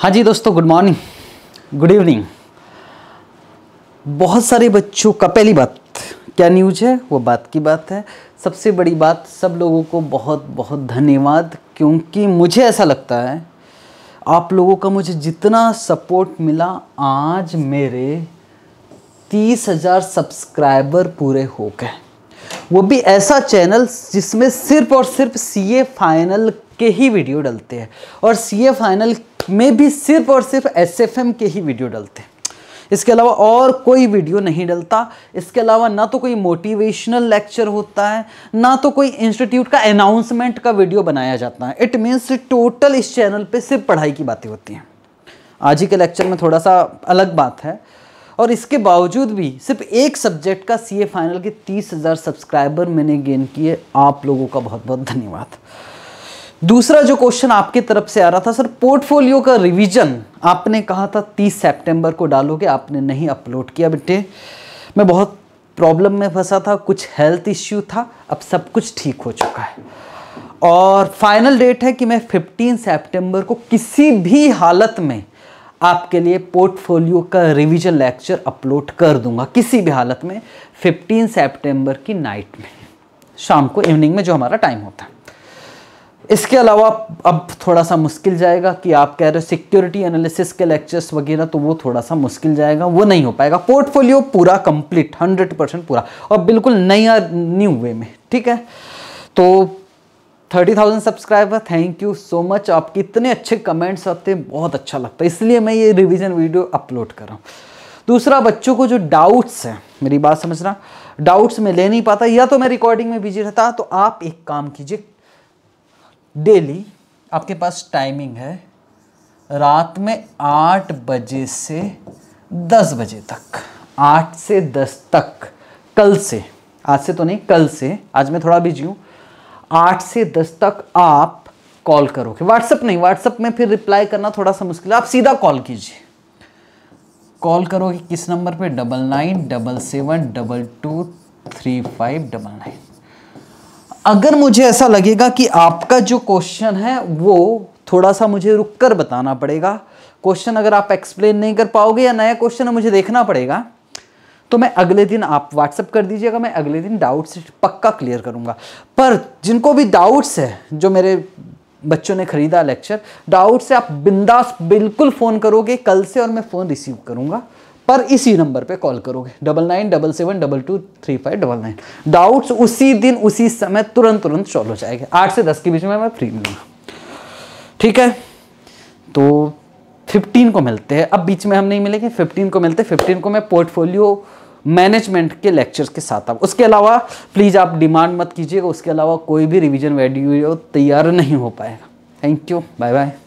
हाँ जी दोस्तों good morning good evening बहुत सारे बच्चों का पहली बात क्या न्यूज है वो बात की बात है सबसे बड़ी बात सब लोगों को बहुत बहुत धन्यवाद क्योंकि मुझे ऐसा लगता है आप लोगों का मुझे जितना सपोर्ट मिला आज मेरे तीस हज़ार सब्सक्राइबर पूरे हो गए वो भी ऐसा चैनल जिसमें सिर्फ और सिर्फ सीए फाइनल के ही वीडियो डलते हैं और सीए फाइनल में भी सिर्फ और सिर्फ एस के ही वीडियो डलते हैं इसके अलावा और कोई वीडियो नहीं डलता इसके अलावा ना तो कोई मोटिवेशनल लेक्चर होता है ना तो कोई इंस्टीट्यूट का अनाउंसमेंट का वीडियो बनाया जाता है इट मीन्स टोटल इस चैनल पे सिर्फ पढ़ाई की बातें होती हैं आज ही के लेक्चर में थोड़ा सा अलग बात है और इसके बावजूद भी सिर्फ एक सब्जेक्ट का सी फाइनल के तीस हज़ार सब्सक्राइबर मैंने गेन किए आप लोगों का बहुत बहुत धन्यवाद दूसरा जो क्वेश्चन आपकी तरफ से आ रहा था सर पोर्टफोलियो का रिवीजन आपने कहा था 30 सितंबर को डालोगे आपने नहीं अपलोड किया बेटे मैं बहुत प्रॉब्लम में फंसा था कुछ हेल्थ इश्यू था अब सब कुछ ठीक हो चुका है और फाइनल डेट है कि मैं 15 सितंबर को किसी भी हालत में आपके लिए पोर्टफोलियो का रिवीजन लेक्चर अपलोड कर दूंगा किसी भी हालत में 15 सितंबर की नाइट में शाम को इवनिंग में जो हमारा टाइम होता है इसके अलावा अब थोड़ा सा मुश्किल जाएगा कि आप कह रहे हो सिक्योरिटी एनालिसिस के लेक्चर्स वगैरह तो वो थोड़ा सा मुश्किल जाएगा वो नहीं हो पाएगा पोर्टफोलियो पूरा कंप्लीट हंड्रेड परसेंट पूरा और बिल्कुल नया न्यू वे में ठीक है तो thirty thousand subscriber thank you so much आपके इतने अच्छे कमेंट्स आते हैं बहुत अच्छा लगता है इसलिए मैं ये रिविज़न वीडियो अपलोड कर रहा हूँ दूसरा बच्चों को जो डाउट्स हैं मेरी बात समझना डाउट्स में ले नहीं पाता या तो मैं रिकॉर्डिंग में बिजी रहता तो आप एक काम कीजिए डेली आपके पास टाइमिंग है रात में आठ बजे से दस बजे तक आठ से दस तक कल से आज से तो नहीं कल से आज मैं थोड़ा बिजी हूँ आठ से दस तक आप कॉल करोगे व्हाट्सअप नहीं व्हाट्सअप में फिर रिप्लाई करना थोड़ा सा मुश्किल है आप सीधा कॉल कीजिए कॉल करोगे किस नंबर पे double nine double seven double two three five double nine अगर मुझे ऐसा लगेगा कि आपका जो क्वेश्चन है वो थोड़ा सा मुझे रुक कर बताना पड़ेगा क्वेश्चन अगर आप एक्सप्लेन नहीं कर पाओगे या नया क्वेश्चन मुझे देखना पड़ेगा तो मैं अगले दिन आप व्हाट्सअप कर दीजिएगा मैं अगले दिन डाउट्स पक्का क्लियर करूँगा पर जिनको भी डाउट्स है जो मेरे बच्चों ने खरीदा लेक्चर डाउट्स है आप बिंदास बिल्कुल फ़ोन करोगे कल से और मैं फ़ोन रिसीव करूँगा पर इसी नंबर पे कॉल करोगे double nine double seven double two three five double nine doubts उसी दिन उसी समय तुरंत तुरंत सॉल्व हो जाएगा आठ से दस के बीच में मैं फ्री मिलूंगा ठीक है तो फिफ्टीन को मिलते हैं अब बीच में हम नहीं मिलेंगे फिफ्टीन को मिलते हैं फिफ्टीन को मैं पोर्टफोलियो मैनेजमेंट के लेक्चर्स के साथ आप उसके अलावा प्लीज़ आप डिमांड मत कीजिएगा उसके अलावा कोई भी रिवीजन वीडियो तैयार नहीं हो पाएगा थैंक यू बाय बाय